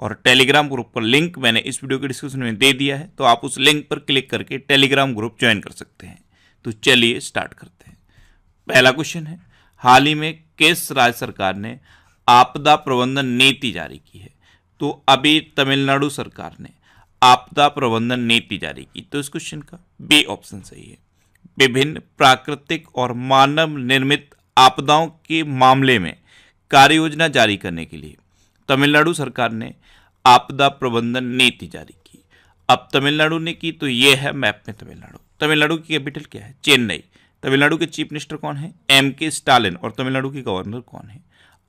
और Telegram group का link मैंने इस वीडियो के डिस्क्रिप्शन में दे दिया है तो आप उस लिंक पर क्लिक करके टेलीग्राम ग्रुप ज्वाइन कर सकते हैं तो चलिए स्टार्ट करते हैं पहला क्वेश्चन है हाल ही में किस राज्य सरकार ने आपदा प्रबंधन नीति जारी की है तो अभी तमिलनाडु सरकार ने आपदा प्रबंधन नीति जारी की तो इस क्वेश्चन का बी ऑप्शन सही है विभिन्न प्राकृतिक और मानव निर्मित आपदाओं के मामले में कार्य योजना जारी करने के लिए तमिलनाडु सरकार ने आपदा प्रबंधन नीति जारी की अब तमिलनाडु ने की तो ये है मैप में तमिलनाडु तमिलनाडु की कैपिटल क्या है चेन्नई तमिलनाडु के चीफ मिनिस्टर कौन है एम के स्टालिन और तमिलनाडु के गवर्नर कौन है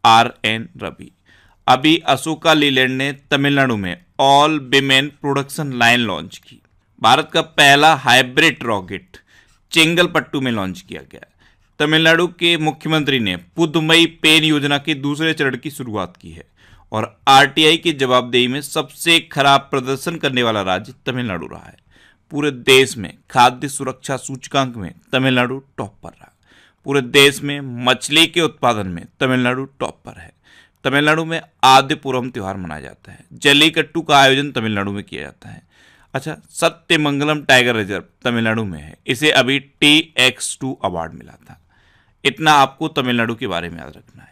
आर एन रवि अभी अशोका लीलैंड ने तमिलनाडु में all women production line launch की भारत का पहला हाइब्रिड रॉकेट चेंगलपट्टू में लॉन्च किया गया तमिलनाडु के मुख्यमंत्री ने पुदुमई पेन योजना के दूसरे चरण की शुरुआत की है और आरटीआई की जवाबदेही में सबसे खराब प्रदर्शन करने वाला राज्य तमिलनाडु रहा है पूरे देश में खाद्य सुरक्षा सूचकांक में तमिलनाडु टॉप पर रहा पूरे देश में मछली के उत्पादन में तमिलनाडु टॉप पर है तमिलनाडु में आदिपुरम त्यौहार मनाया जाता है जलीकट्टू का आयोजन तमिलनाडु में किया जाता है अच्छा सत्यमंगलम टाइगर रिजर्व तमिलनाडु में है इसे अभी टी एक्स टू अवार्ड मिला था इतना आपको तमिलनाडु के बारे में याद रखना है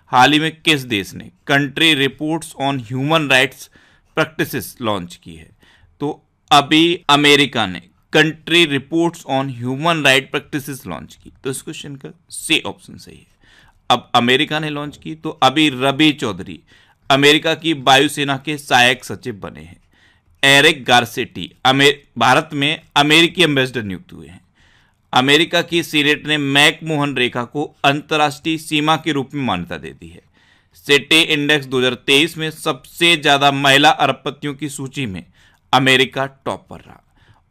हाल ही में किस देश ने country reports on human rights practices launch की है तो अभी अमेरिका ने country reports on human right practices launch की तो इस क्वेश्चन का से ऑप्शन सही है अब अमेरिका ने लॉन्च की तो अभी रबी चौधरी अमेरिका की वायुसेना के सहायक सचिव बने हैं एरिक गार्सेटी भारत में अमेरिकी एम्बेसडर नियुक्त हुए हैं अमेरिका की सीनेट ने मैकमोहन रेखा को अंतर्राष्ट्रीय सीमा के रूप में मान्यता दे दी है सेटे इंडेक्स 2023 में सबसे ज़्यादा महिला अरबपतियों की सूची में अमेरिका टॉप पर रहा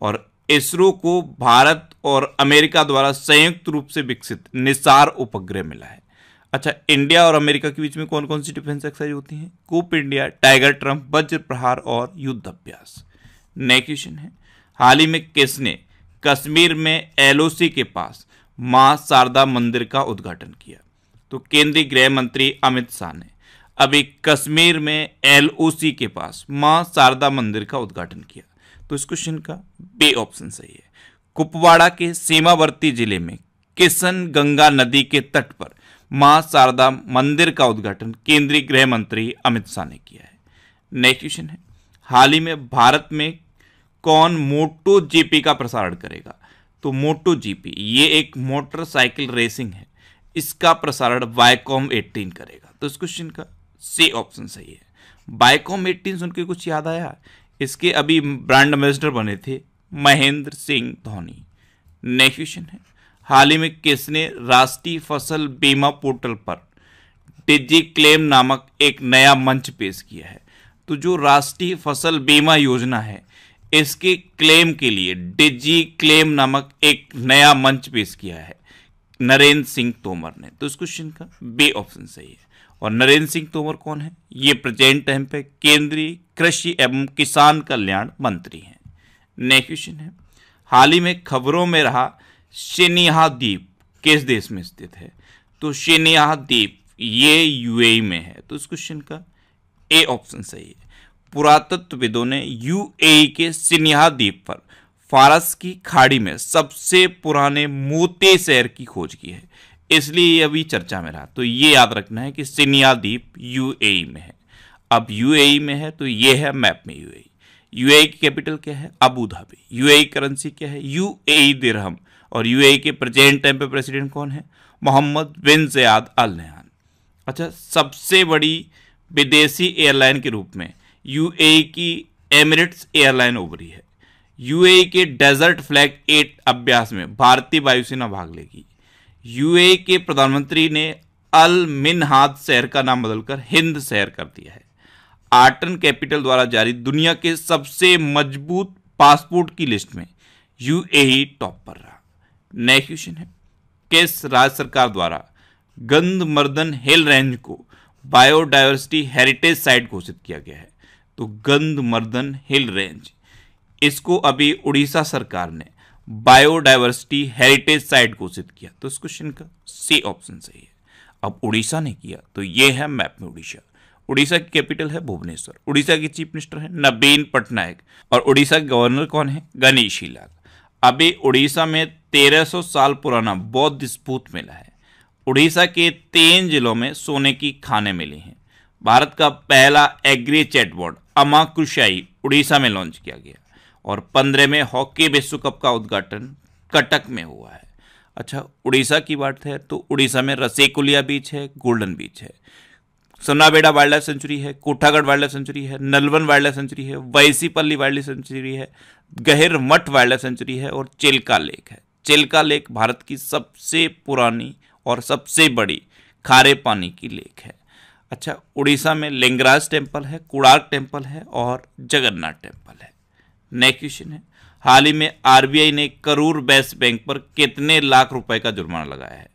और इसरो को भारत और अमेरिका द्वारा संयुक्त रूप से विकसित निसार उपग्रह मिला है अच्छा इंडिया और अमेरिका के बीच में कौन कौन सी डिफेंस एक्सरसाइज होती हैं कूप इंडिया टाइगर ट्रम्प वज्र प्रहार और युद्ध अभ्यास नए क्वेश्चन है हाल ही में किसने कश्मीर में एलओसी के पास मां शारदा मंदिर का उद्घाटन किया तो केंद्रीय गृह मंत्री अमित शाह ने अभी कश्मीर में एलओसी के पास मां शारदा मंदिर का उद्घाटन किया तो इस क्वेश्चन का बे ऑप्शन सही है कुपवाड़ा के सीमावर्ती जिले में किशन गंगा नदी के तट पर मां शारदा मंदिर का उद्घाटन केंद्रीय गृह मंत्री अमित शाह ने किया है नेक्स्ट क्वेश्चन है हाल ही में भारत में कौन मोटो जीपी का प्रसारण करेगा तो मोटो जीपी ये एक मोटरसाइकिल रेसिंग है इसका प्रसारण बायकॉम एटीन करेगा तो इस क्वेश्चन का सी ऑप्शन सही है बायकॉम एटीन सुन के कुछ याद आया इसके अभी ब्रांड एम्बेसडर बने थे महेंद्र सिंह धोनी नेक्स्ट क्वेश्चन है हाल ही में किसने राष्ट्रीय फसल बीमा पोर्टल पर डिजी क्लेम नामक एक नया मंच पेश किया है तो जो राष्ट्रीय फसल बीमा योजना है इसकी क्लेम के लिए डिजी क्लेम नामक एक नया मंच पेश किया है नरेंद्र सिंह तोमर ने तो इस क्वेश्चन का बी ऑप्शन सही है और नरेंद्र सिंह तोमर कौन है ये प्रेजेंट टाइम पे केंद्रीय कृषि एवं किसान कल्याण मंत्री हैं नेक्स्ट क्वेश्चन है हाल ही में खबरों में रहा शनिहा द्वीप किस देश में स्थित है तो शनिहा द्वीप ये यूएई e में है तो इस क्वेश्चन का ए ऑप्शन सही है पुरातत्वविदों ने यूएई के सिन्हा द्वीप पर फारस की खाड़ी में सबसे पुराने मोते शहर की खोज की है इसलिए ये अभी चर्चा में रहा तो ये याद रखना है कि सिनिया द्वीप यूएई में है अब यूएई में है तो ये है मैप में यूएई यूएई की कैपिटल क्या है अबू धाबी यूएई करेंसी क्या है यूएई दिरहम और यूएई के प्रेजेंट टाइम पे प्रेसिडेंट कौन है मोहम्मद बिन जयाद अल नहान अच्छा सबसे बड़ी विदेशी एयरलाइन के रूप में यूएई की एमिरेट्स एयरलाइन उभरी है यूएई के डेजर्ट फ्लैग एट अभ्यास में भारतीय वायुसेना भाग लेगी यूएई के प्रधानमंत्री ने अल मिनहाद शहर का नाम बदलकर हिंद शहर कर दिया है आर्टन कैपिटल द्वारा जारी दुनिया के सबसे मजबूत पासपोर्ट की लिस्ट में यूएई टॉप पर रहा नेक्स्ट क्वेश्चन है किस राज्य सरकार द्वारा गंधमर्दन हिल रेंज को बायोडायवर्सिटी हेरिटेज साइट घोषित किया गया है तो गंध मर्दन हिल रेंज इसको अभी उड़ीसा सरकार ने बायोडाइवर्सिटी हेरिटेज साइट घोषित किया तो इस क्वेश्चन का सी ऑप्शन सही है अब उड़ीसा ने किया तो ये है मैप में उड़ीसा उड़ीसा की कैपिटल है भुवनेश्वर उड़ीसा के चीफ मिनिस्टर है नबीन पटनायक और उड़ीसा के गवर्नर कौन है गणेशी लाल अभी उड़ीसा में 1300 साल पुराना बौद्ध स्पूत मिला है उड़ीसा के तीन जिलों में सोने की खाने मिली हैं भारत का पहला एग्री चैटबॉट अमाकुशाई उड़ीसा में लॉन्च किया गया और पंद्रह में हॉकी विश्व कप का उद्घाटन कटक में हुआ है अच्छा उड़ीसा की बात है तो उड़ीसा में रसेकुलिया बीच है गोल्डन बीच है सोनाबेड़ा वाइल्ड लाइफ सेंचुरी है कोठागढ़ वाइल्ड लाइफ सेंचुरी है नलवन वाइल्ड लाइफ सेंचुरी है वैसीपल्ली वाइल्ड लाइफ सेंचुरी है गहिर मठ वाइल्ड लाइफ सेंचुरी है और चिल्का लेक है चिल्का लेक भारत की सबसे पुरानी और सबसे बड़ी खारे पानी की लेक है अच्छा उड़ीसा में लिंगराज टेम्पल है कुड़ाक टेम्पल है और जगन्नाथ टेम्पल है नेक्स्ट क्वेश्चन है हाल ही में आरबीआई ने करूर बेस्ट बैंक पर कितने लाख रुपए का जुर्माना लगाया है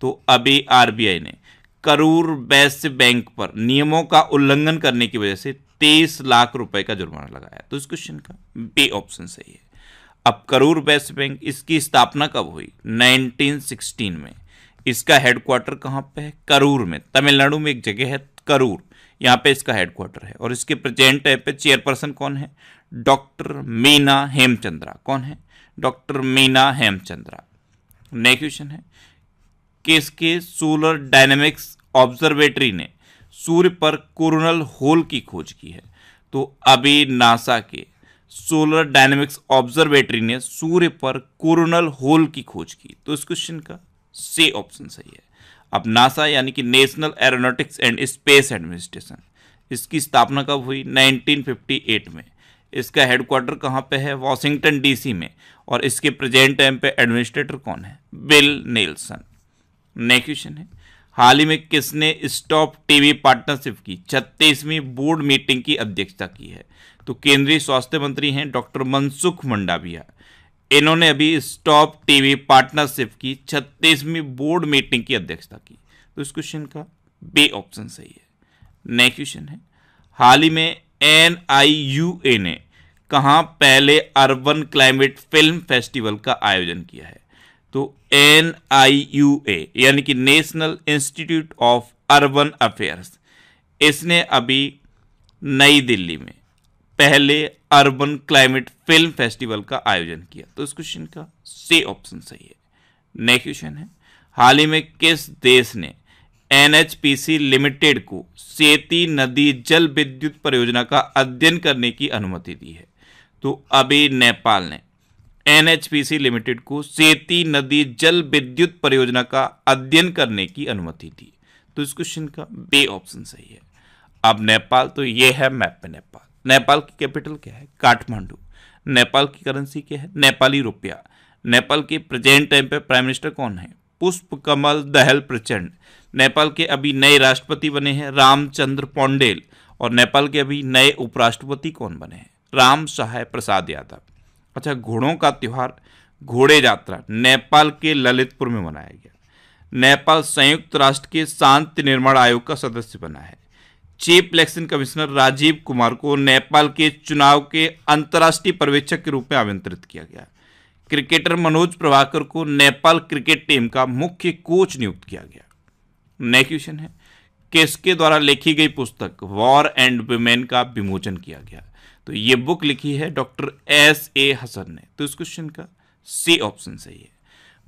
तो अभी आरबीआई ने करूर बेस्ट बैंक पर नियमों का उल्लंघन करने की वजह से तेईस लाख रुपए का जुर्माना लगाया तो इस क्वेश्चन का बी ऑप्शन सही है अब करूर बेस्ट बैंक इसकी स्थापना कब हुई 1916 में इसका हेडक्वार्टर कहाँ पे है करूर में तमिलनाडु में एक जगह है करूर यहाँ पे इसका हेडक्वार्टर है और इसके प्रेजेंट टाइप पे चेयरपर्सन कौन है डॉक्टर मीना हेमचंद्रा कौन है doctor Meena Hemchandra next question है किसके सोलर डायनेमिक्स ऑब्जर्वेटरी ने सूर्य पर कोरोनल होल की खोज की है तो अभी नासा के सोलर डायनेमिक्स ऑब्जर्वेटरी ने सूर्य पर कोरोनल होल की खोज की तो इस क्वेश्चन का सी ऑप्शन सही है अब नासा यानी कि national aeronautics and space administration इसकी स्थापना कब हुई 1958 में इसका हेडक्वार्टर कहाँ पे है वॉशिंगटन डीसी में और इसके प्रेजेंट टाइम पे एडमिनिस्ट्रेटर कौन है बिल नेल्सन नेक्स्ट क्वेश्चन है हाल ही में किसने स्टॉप टीवी पार्टनरशिप की छत्तीसवीं बोर्ड मीटिंग की अध्यक्षता की है तो केंद्रीय स्वास्थ्य मंत्री हैं डॉक्टर मनसुख मंडाविया इन्होंने अभी स्टॉप टीवी पार्टनरशिप की छत्तीसवीं बोर्ड मीटिंग की अध्यक्षता की तो इस क्वेश्चन का बे ऑप्शन सही है नेक्स्ट क्वेश्चन है हाल ही में एन आई यू ए ने कहाँ पहले अर्बन क्लाइमेट फिल्म फेस्टिवल का आयोजन किया है तो एन आई यू ए यानी कि national institute of urban affairs इसने अभी नई दिल्ली में पहले अर्बन क्लाइमेट फिल्म फेस्टिवल का आयोजन किया तो इस क्वेश्चन का सी ऑप्शन सही है नेक्स्ट क्वेश्चन है हाल ही में किस देश ने एनएचपीसी लिमिटेड को सेती नदी जल विद्युत परियोजना का अध्ययन करने की अनुमति दी है तो अभी नेपाल ने एनएचपीसी लिमिटेड को सेती नदी जल विद्युत परियोजना का अध्ययन करने की अनुमति दी तो इस क्वेश्चन का बे ऑप्शन सही है अब नेपाल तो यह है मैप नेपाल नेपाल की कैपिटल क्या है काठमांडू नेपाल की करेंसी क्या है नेपाली रुपया नेपाल के प्रेजेंट टाइम पे प्राइम मिनिस्टर कौन है पुष्प कमल दहल प्रचंड नेपाल के अभी नए राष्ट्रपति बने हैं रामचंद्र पौंडेल और नेपाल के अभी नए उपराष्ट्रपति कौन बने हैं राम सहाय प्रसाद यादव अच्छा घोड़ों का त्यौहार घोड़े यात्रा नेपाल के ललितपुर में मनाया गया नेपाल संयुक्त राष्ट्र के शांति निर्माण आयोग का सदस्य बना है chief election commissioner Rajiv Kumar को नेपाल के चुनाव के अंतर्राष्ट्रीय पर्यवेक्षक के रूप में आमंत्रित किया गया क्रिकेटर मनोज प्रभाकर को नेपाल क्रिकेट टीम का मुख्य कोच नियुक्त किया गया नेक्स्ट क्वेश्चन है किसके द्वारा लिखी गई पुस्तक वॉर एंड वुमेन का विमोचन किया गया तो ये बुक लिखी है डॉक्टर एस ए हसन ने तो इस क्वेश्चन का सी ऑप्शन सही है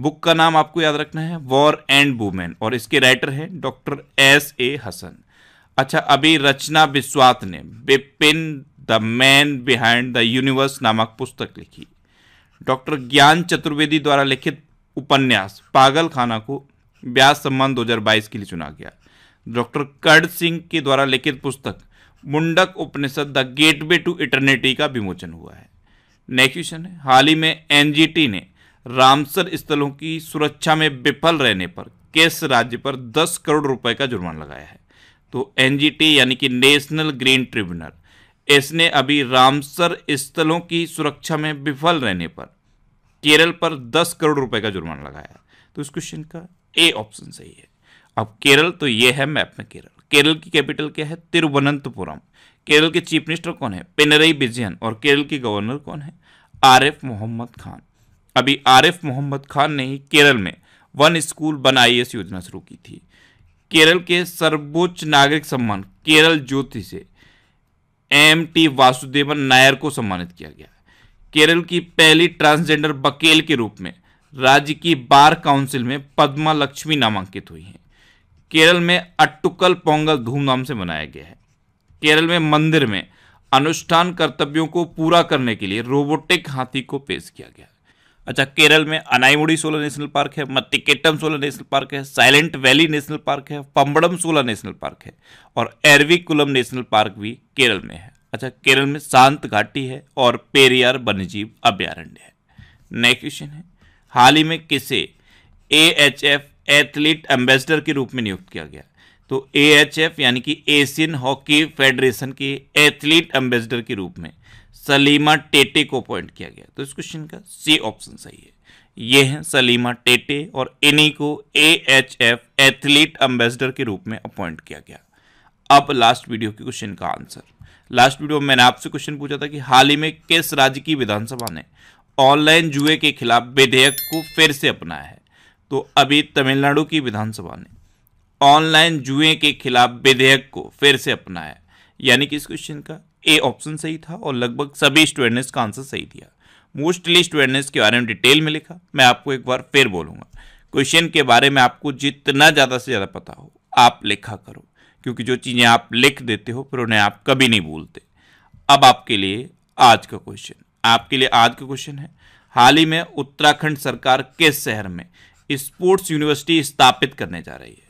बुक का नाम आपको याद रखना है वॉर एंड वुमेन और इसके राइटर हैं डॉक्टर एस ए हसन अच्छा अभी रचना बिस्वात ने Bipin the man behind the universe नामक पुस्तक लिखी डॉक्टर ज्ञान चतुर्वेदी द्वारा लिखित उपन्यास पागल खाना को ब्यास सम्मान 2022 के लिए चुना गया डॉक्टर कर्ण सिंह के द्वारा लिखित पुस्तक Mundaka Upanishad the gateway to eternity का विमोचन हुआ है नेक्स्ट क्वेश्चन है हाल ही में एनजीटी ने रामसर स्थलों की सुरक्षा में विफल रहने पर किस राज्य पर 10 करोड़ रुपए का जुर्माना लगाया है तो एनजीटी यानी कि नेशनल ग्रीन ट्रिब्यूनल इसने अभी रामसर स्थलों की सुरक्षा में विफल रहने पर केरल पर 10 करोड़ रुपए का जुर्माना लगाया तो इस क्वेश्चन का ए ऑप्शन सही है अब केरल तो ये है मैप में केरल केरल की कैपिटल क्या है तिरुवनंतपुरम केरल के चीफ मिनिस्टर कौन है पिनरई विजयन और केरल के गवर्नर कौन है आरिफ मोहम्मद खान अभी आरिफ मोहम्मद खान ने ही केरल में वन स्कूल वन आई योजना शुरू की थी केरल के सर्वोच्च नागरिक सम्मान केरल ज्योति से एम टी वासुदेवन नायर को सम्मानित किया गया केरल की पहली ट्रांसजेंडर वकील के रूप में राज्य की बार काउंसिल में पद्मा लक्ष्मी नामांकित हुई हैं केरल में अट्टुकल पोंगल धूमधाम से मनाया गया है केरल में मंदिर में अनुष्ठान कर्तव्यों को पूरा करने के लिए रोबोटिक हाथी को पेश किया गया अच्छा केरल में अनाईमुड़ी सोलर नेशनल पार्क है मत्तिकेटम सोलर नेशनल पार्क है साइलेंट वैली नेशनल पार्क है पम्बड़म सोलर नेशनल पार्क है और एरविकुलम नेशनल पार्क भी केरल में है अच्छा केरल में शांत घाटी है और पेरियार वन्यजीव अभ्यारण्य है नेक्स्ट क्वेश्चन है हाल ही में किसे A H F athlete ambassador के रूप में नियुक्त किया गया तो ए एच एफ यानी कि एशियन हॉकी फेडरेशन के एथलीट एम्बेसडर के रूप में सलीमा टेटे को अपॉइंट किया गया तो इस क्वेश्चन का सी ऑप्शन सही है ये हैं सलीमा टेटे और इन्हीं को A H F athlete ambassador के रूप में अपॉइंट किया गया अब लास्ट वीडियो के क्वेश्चन का आंसर लास्ट वीडियो में मैंने आपसे क्वेश्चन पूछा था कि हाल ही में किस राज्य की विधानसभा ने ऑनलाइन जुए के खिलाफ विधेयक को फिर से अपनाया है तो अभी तमिलनाडु की विधानसभा ने ऑनलाइन जुए के खिलाफ विधेयक को फिर से अपनाया यानी कि इस क्वेश्चन का ए ऑप्शन सही था और लगभग सभी ने का आंसर सही दिया मोस्टली ने के बारे में डिटेल में लिखा मैं आपको एक बार फिर बोलूँगा क्वेश्चन के बारे में आपको जितना ज़्यादा से ज़्यादा पता हो आप लिखा करो क्योंकि जो चीज़ें आप लिख देते हो फिर उन्हें आप कभी नहीं भूलते अब आपके लिए आज का क्वेश्चन आपके लिए आज का क्वेश्चन है हाल ही में उत्तराखंड सरकार किस शहर में स्पोर्ट्स यूनिवर्सिटी स्थापित करने जा रही है